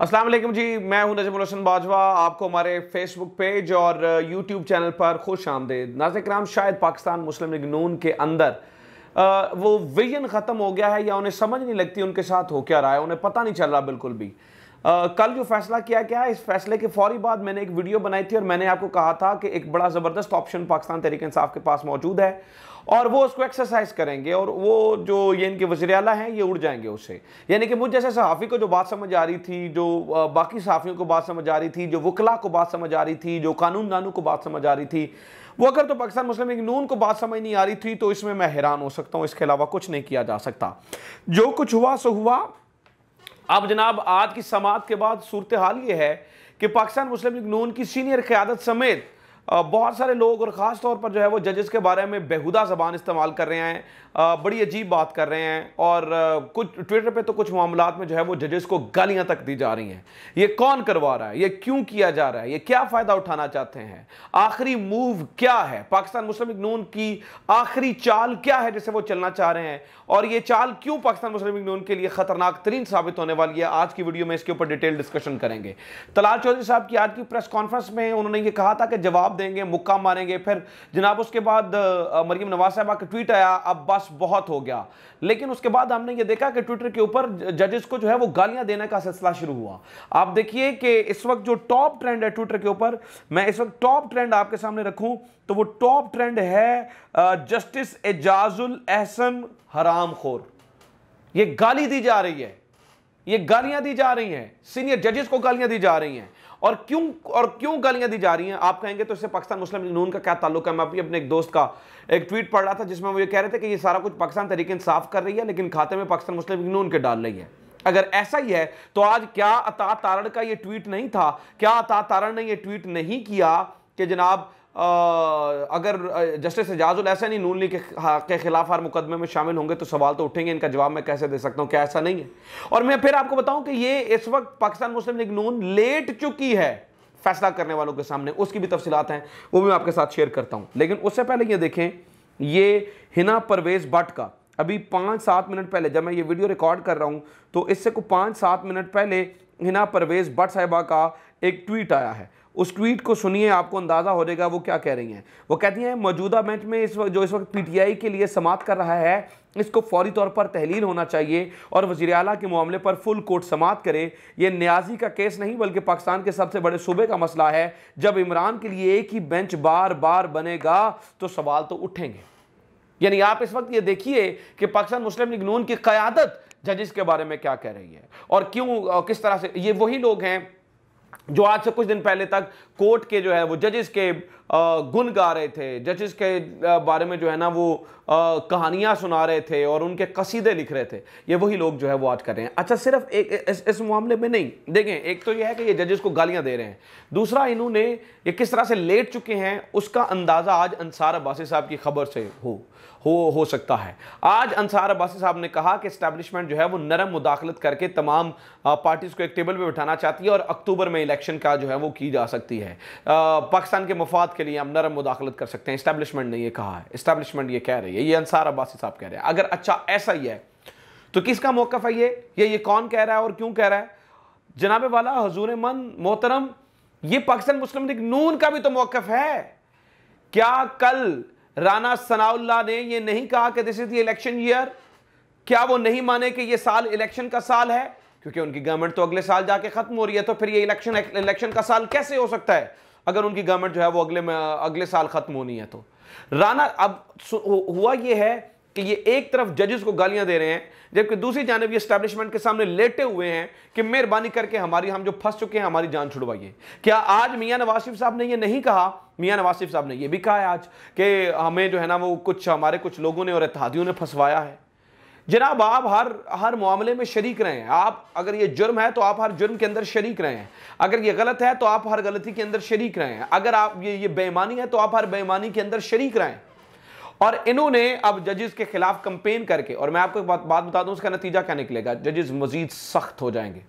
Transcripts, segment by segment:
असलम जी मैं हूं नजम हसन बाजवा आपको हमारे फेसबुक पेज और यूट्यूब चैनल पर खुश आमदेद नाज कराम शायद पाकिस्तान मुस्लिम लीग नून के अंदर आ, वो विजन ख़त्म हो गया है या उन्हें समझ नहीं लगती उनके साथ हो क्या रहा है उन्हें पता नहीं चल रहा बिल्कुल भी कल जो फैसला किया गया इस फैसले के फौरी बाद मैंने एक वीडियो बनाई थी और मैंने आपको कहा था कि एक बड़ा ज़बरदस्त ऑप्शन पाकिस्तान तहरीक इंसाफ के पास मौजूद है और वो उसको एक्सरसाइज करेंगे और वो जो ये इनके वजी अला हैं ये उड़ जाएंगे उससे यानी कि मुझ जैसे सहाफ़ी को जो बात समझ आ रही थी जो बाकी सहाफ़ियों को बात समझ आ रही थी जो वकला को बात समझ आ रही थी जो कानून दानों को बात समझ आ रही थी वो अगर तो पाकिस्तान मुस्लिम लीग नून को बात समझ नहीं आ रही थी तो इसमें मैं हैरान हो सकता हूँ इसके अलावा कुछ नहीं किया जा सकता जो कुछ हुआ सो हुआ अब जनाब आज की समात के बाद सूरत हाल ये है कि पाकिस्तान मुस्लिम लीग नून की सीनियर क्यादत समेत बहुत सारे लोग और ख़ास तौर पर जो है वो जजेस के बारे में बेहुदा जबान इस्तेमाल कर रहे हैं बड़ी अजीब बात कर रहे हैं और कुछ ट्विटर पे तो कुछ मामला में जो है वो जजेस को गालियां तक दी जा रही हैं ये कौन करवा रहा है ये क्यों किया जा रहा है ये क्या फ़ायदा उठाना चाहते हैं आखिरी मूव क्या है पाकिस्तान मुस्लिम नून की आखिरी चाल क्या है जिसे वो चलना चाह रहे हैं और ये चाल क्यों पाकिस्तान मुस्लिम नून के लिए ख़तरनाक तरीन साबित होने वाली है आज की वीडियो में इसके ऊपर डिटेल डिस्कशन करेंगे तलाल चौधरी साहब की आज की प्रेस कॉन्फ्रेंस में उन्होंने ये कहा था कि जवाब देंगे मुक्का मारेंगे फिर जनाब उसके बाद मरियम नवाज साहबा का ट्वीट आया अब बस बहुत हो गया लेकिन उसके बाद हमने ये देखा कि ट्विटर के ऊपर जजेस को जो है वो गालियां देने का सिलसिला शुरू हुआ आप देखिए कि इस वक्त जो टॉप ट्रेंड है ट्विटर के ऊपर मैं इस वक्त टॉप ट्रेंड आपके सामने रखूं तो वो टॉप ट्रेंड है जस्टिस एजाजुल एहसन हराम खोर ये गाली दी जा रही है ये गालियां दी जा रही हैं सीनियर जजेस को गालियां दी जा रही हैं और क्यों और क्यों गालियां दी जा रही हैं आप कहेंगे तो इससे पाकिस्तान मुस्लिम नून का क्या ताल्लुक है मैं अभी अपने एक दोस्त का एक ट्वीट पढ़ रहा था जिसमें वो ये कह रहे थे कि ये सारा कुछ पाकिस्तान तरीके इंसाफ कर रही है लेकिन खाते में पाकिस्तान मुस्लिम नून के डाल रही है अगर ऐसा ही है तो आज क्या अता तारण का ये ट्वीट नहीं था क्या अता तारण ने यह ट्वीट नहीं किया कि जनाब अगर जस्टिस एजाजुल ऐसा नून लीग के खिलाफ हर मुकदमे में शामिल होंगे तो सवाल तो उठेंगे इनका जवाब मैं कैसे दे सकता हूँ क्या ऐसा नहीं है और मैं फिर आपको बताऊं कि ये इस वक्त पाकिस्तान मुस्लिम लीग नून लेट चुकी है फैसला करने वालों के सामने उसकी भी तफसीत हैं वो भी मैं आपके साथ शेयर करता हूँ लेकिन उससे पहले ये देखें ये हिना परवेज़ भट्ट का अभी पाँच सात मिनट पहले जब मैं ये वीडियो रिकॉर्ड कर रहा हूँ तो इससे को पाँच सात मिनट पहले हिना परवेज़ भट्ट साहिबा का एक ट्वीट आया है उस ट्वीट को सुनिए आपको अंदाज़ा हो जाएगा वो क्या कह रही हैं वो कहती हैं मौजूदा बेंच में इस वक्त जो इस वक्त पीटीआई के लिए समाप्त कर रहा है इसको फौरी तौर पर तहलील होना चाहिए और वजी अला के मामले पर फुल कोर्ट समाप्त करे ये न्याजी का केस नहीं बल्कि पाकिस्तान के सबसे बड़े सूबे का मसला है जब इमरान के लिए एक ही बेंच बार बार बनेगा तो सवाल तो उठेंगे यानी आप इस वक्त ये देखिए कि पाकिस्तान मुस्लिम लीग नून की क़्यादत जजिस के बारे में क्या कह रही है और क्यों किस तरह से ये वही लोग हैं जो आज से कुछ दिन पहले तक कोर्ट के जो है वो जजेस के गुन गा रहे थे जजेस के बारे में जो है ना वो कहानियाँ सुना रहे थे और उनके कसीदे लिख रहे थे ये वही लोग जो है वो आज कर रहे हैं अच्छा सिर्फ एक इस, इस मामले में नहीं देखें एक तो ये है कि ये जजेस को गालियाँ दे रहे हैं दूसरा इन्होंने ये किस तरह से लेट चुके हैं उसका अंदाज़ा आज अंसार अब्बासी साहब की खबर से हो हो हो सकता है आज अंसार अब्बासी साहब ने कहा कि इस्टेब्लिशमेंट जो है वो नरम मुदाखलत करके तमाम पार्टीज़ को एक टेबल पर बैठाना चाहती है और अक्टूबर में इलेक्शन का जो है वो की जा सकती है पाकिस्तान के मफाद के लिए हम नरम मुदाखलत कर सकते हैं इस्टेब्लिशमेंट ने ये कहा है इस्टेब्लिशमेंट ये कह रही है ये अंसार अब्बासी साहब कह रहे हैं अगर अच्छा ऐसा ही है तो किसका मौकफ है ये ये ये कौन कह रहा है और क्यों कह रहा है जनाब वाला हजूर मन मोहतरम ये पाकिस्तान मुस्लिम लीग नून का भी तो मौकफ है क्या कल राना सनाउल्ला ने ये नहीं कहा कि this is the election year क्या वो नहीं माने कि ये साल इलेक्शन का साल है क्योंकि उनकी गवर्नमेंट तो अगले साल जाके खत्म हो रही है तो फिर ये इलेक्शन इलेक्शन का साल कैसे हो सकता है अगर उनकी गवर्नमेंट जो है वो अगले अगले साल ख़त्म होनी है तो राना अब हुआ ये है कि ये एक तरफ जजेस को गालियां दे रहे हैं जबकि दूसरी जानब ये स्टैब्लिशमेंट के सामने लेटे हुए हैं कि मेहरबानी करके हमारी हम जो फंस चुके हैं हमारी जान छुड़वाइए क्या आज मियां नवाज साहब ने ये नहीं कहा मियां नवाज साहब ने ये भी कहा है आज कि हमें जो है ना वो कुछ हमारे कुछ लोगों ने और इतिहादियों ने फंसवाया है जनाब आप हर हर मामले में शरीक रहे हैं आप अगर ये जुर्म है तो आप हर जुर्म के अंदर शरीक रहे हैं अगर ये गलत है तो आप हर गलती के अंदर शरीक रहे हैं अगर आप ये ये बेईमानी है तो आप हर बेईमानी के अंदर शरीक रहे हैं और इन्होंने अब जजेस के खिलाफ कंपेन करके और मैं आपको एक बात बात बता दूं उसका नतीजा क्या निकलेगा जजेस मजीद सख्त हो जाएंगे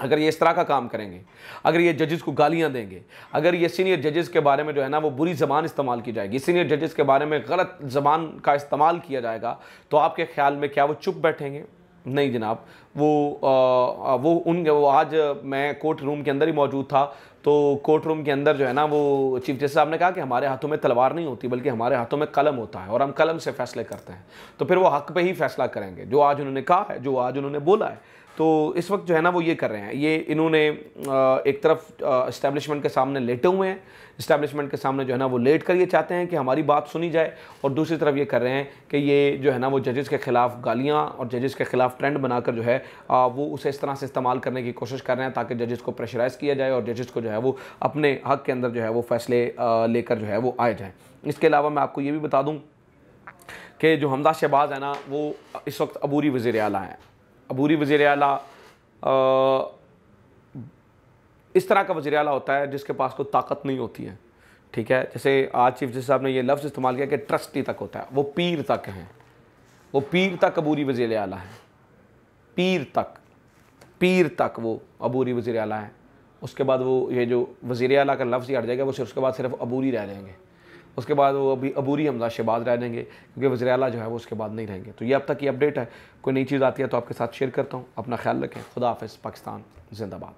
अगर ये इस तरह का काम करेंगे अगर ये जजेस को गालियां देंगे अगर ये सीनियर जजेस के बारे में जो है ना वो बुरी ज़बान इस्तेमाल की जाएगी सीनियर जजेस के बारे में गलत ज़बान का इस्तेमाल किया जाएगा तो आपके ख्याल में क्या वो चुप बैठेंगे नहीं जनाब वो आ, वो उन वो आज मैं कोर्ट रूम के अंदर ही मौजूद था तो कोर्ट रूम के अंदर जो है ना वो चीफ जस्टिस साहब ने कहा कि हमारे हाथों में तलवार नहीं होती बल्कि हमारे हाथों में कलम होता है और हम कलम से फैसले करते हैं तो फिर वो हक पे ही फैसला करेंगे जो आज उन्होंने कहा है जो आज उन्होंने बोला है तो इस वक्त जो है ना वो ये कर रहे हैं ये इन्होंने एक तरफ इस्टेब्लिशमेंट के सामने लेटे हुए हैं इस्टेब्लिशमेंट के सामने जो है ना वो लेट कर ये चाहते हैं कि हमारी बात सुनी जाए और दूसरी तरफ ये कर रहे हैं कि ये जो है ना वो जजेस के ख़िलाफ़ गालियाँ और जजेस के ख़िलाफ़ ट्रेंड बनाकर जो है वो उसे इस तरह से इस्तेमाल करने की कोशिश कर रहे हैं ताकि जजेस को प्रेशराइज़ किया जाए और जजेस को जो है वो अपने हक के अंदर जो है वो फ़ैसले लेकर जो है वो आए जाएँ इसके अलावा मैं आपको ये भी बता दूँ कि जो हमदा शहबाज है ना वो इस वक्त अबूरी वज़ी अला हैं अबूरी वजीर अला इस तरह का वजीर अला होता है जिसके पास कोई ताकत नहीं होती है ठीक है जैसे आज चीफ जस्टिस साहब ने ये लफ्ज़ इस्तेमाल किया कि ट्रस्टी तक होता है वो पीर तक हैं वो पीर तक अबूरी वजीर अला है पीर तक पीर तक वो अबूरी वजीर अला है उसके बाद वो ये जो वजीर अला का लफ्ज़ ही हट जाएगा वो सिर्फ उसके बाद सिर्फ अबूरी रह जाएंगे उसके बाद वो अभी अबूरी हमजा शहबाज रह जाएंगे क्योंकि वजी अला जो है वो उसके बाद नहीं रहेंगे तो ये अब तक की अपडेट है कोई नई चीज़ आती है तो आपके साथ शेयर करता हूँ अपना ख्याल रखें खुदाफ़ हाफ़ पाकिस्तान जिंदाबाद